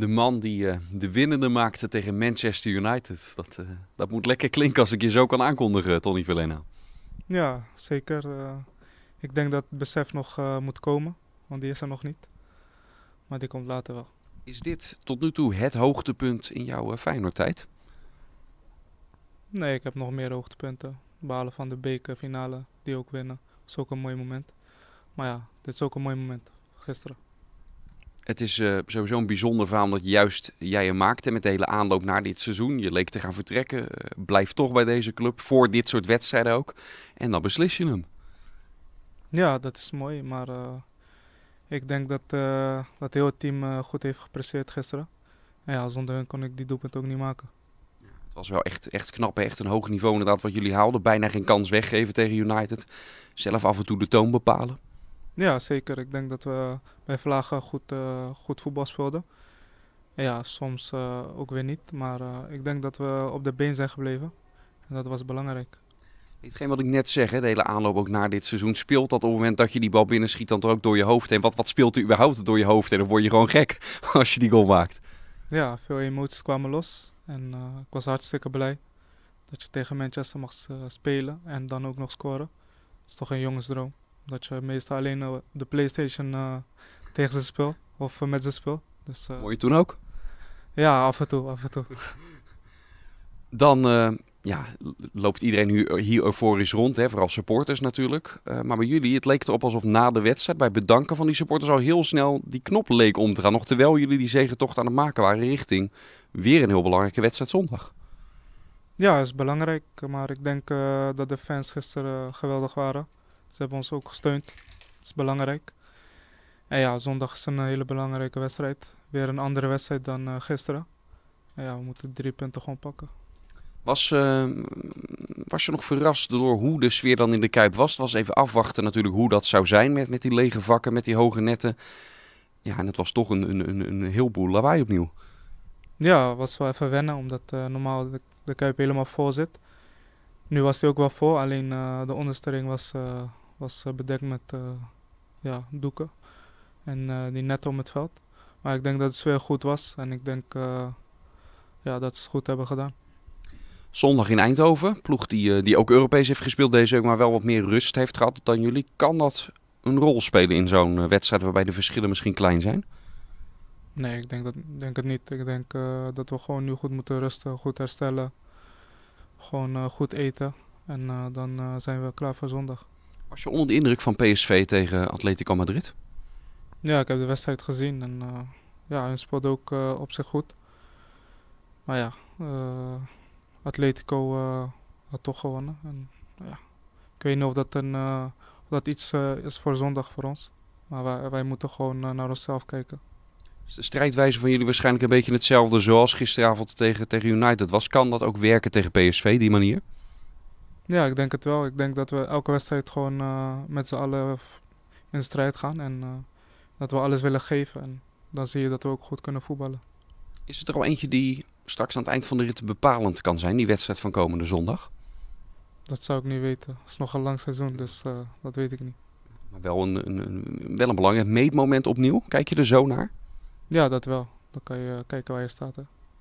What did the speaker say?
de man die eh, de winnende maakte tegen Manchester United. Dat, eh, dat moet lekker klinken als ik je zo kan aankondigen, eh, Tony Velena. Ja, zeker. ik denk dat het besef nog moet komen, want die is er nog niet. Maar die komt later wel. Is dit tot nu toe het hoogtepunt in jouw Feyenoord-tijd? Nee, ik heb nog meer hoogtepunten. balen van de bekerfinale, die ook winnen. Dat is ook een mooi moment. Maar ja, dit is ook een mooi moment. Gisteren. Het is eh, sowieso een bijzonder verhaal dat juist jij je maakte met de hele aanloop naar dit seizoen. Je leek te gaan vertrekken, uh, blijf toch bij deze club voor dit soort wedstrijden ook. En dan beslis je hem. Ja, dat is mooi, maar eh, ik denk dat, dat heel het team goed heeft gepresteerd gisteren. En ja, zonder hen kon ik die doelpunt ook niet maken. Het was wel echt, echt knap, echt een hoog niveau inderdaad wat jullie haalden. Bijna geen kans weggeven tegen United. Zelf af en toe de toon bepalen. Ja, zeker. Ik denk dat we bij Vlagen goed, eh, goed voetbal speelden. Ja, soms eh, ook weer niet. Maar eh, ik denk dat we op de been zijn gebleven. En dat was belangrijk. Hetgeen wat ik net zeg, de hele aanloop ook naar dit seizoen. Speelt dat op het moment dat je die bal binnenschiet dan toch ook door je hoofd? En wat, wat speelt er überhaupt door je hoofd? En dan word je gewoon gek als je die goal maakt. Ja, veel emoties kwamen los. En ik was hartstikke blij dat je tegen Manchester mag spelen en dan ook nog scoren. Dat is toch een jongensdroom dat je meestal alleen eh, de PlayStation eh, tegen ze speelt. Of eh, met ze speelt. Dus, je toen ook? Ja, af en toe, af en toe. Dan ja, loopt iedereen hier, hier euforisch rond, hè? vooral supporters natuurlijk. maar bij jullie, het leek erop alsof na de wedstrijd, bij bedanken van die supporters, al heel snel die knop leek om te gaan. Nog terwijl jullie die zegentocht aan het maken waren richting weer een heel belangrijke wedstrijd zondag. Ja, dat is belangrijk. Maar ik denk dat de fans gisteren geweldig waren. Ze hebben ons ook gesteund. Dat is belangrijk. En ja, zondag is een hele belangrijke wedstrijd. Weer een andere wedstrijd dan eh, gisteren. ja, we moeten drie punten gewoon pakken. Was, eh, was je nog verrast door hoe de sfeer dan in de Kuip was? Het was even afwachten natuurlijk hoe dat zou zijn met, met die lege vakken, met die hoge netten. Ja, en het was toch een, een, een, een heleboel lawaai opnieuw. Ja, was wel even wennen, omdat eh, normaal de, Kuip helemaal vol zit. Nu was hij ook wel vol, alleen uh, de ring was, was eh, bedekt met eh, ja, doeken. En eh, die net om het veld. Maar ik denk dat het sfeer goed was. En ik denk ja, dat ze het goed hebben gedaan. Zondag in Eindhoven, ploeg die, die ook Europees heeft gespeeld deze week, maar wel wat meer rust heeft gehad dan jullie. Kan dat een rol spelen in zo'n wedstrijd waarbij de verschillen misschien klein zijn? Nee, ik denk, dat, denk het niet. Ik denk dat we gewoon nu goed moeten rusten, goed herstellen. Gewoon goed eten. En dan zijn we klaar voor zondag. Was je onder de indruk van PSV tegen Atletico Madrid? Ja, ik heb de wedstrijd gezien en uh, ja, hun speelde ook eh, op zich goed. Maar ja, eh, Atletico had toch gewonnen. En, ja, ik weet niet of dat, een, of dat iets is voor zondag voor ons. Maar wij, moeten gewoon naar onszelf kijken. Is dus de strijdwijze van jullie waarschijnlijk een beetje hetzelfde zoals gisteravond tegen, tegen United was. Kan dat ook werken tegen PSV, die manier? Ja, ik denk het wel. Ik denk dat we elke wedstrijd gewoon eh, met z'n allen in strijd gaan. En eh, dat we alles willen geven. En dan zie je dat we ook goed kunnen voetballen. Is er al eentje die straks aan het eind van de rit bepalend kan zijn, die wedstrijd van komende zondag? Dat zou ik niet weten. Het is nog een lang seizoen, dus eh, dat weet ik niet. Maar wel een, een, een, wel een belangrijk meetmoment opnieuw. Kijk je er zo naar? Ja, dat wel. Dan kan je kijken waar je staat. Hè.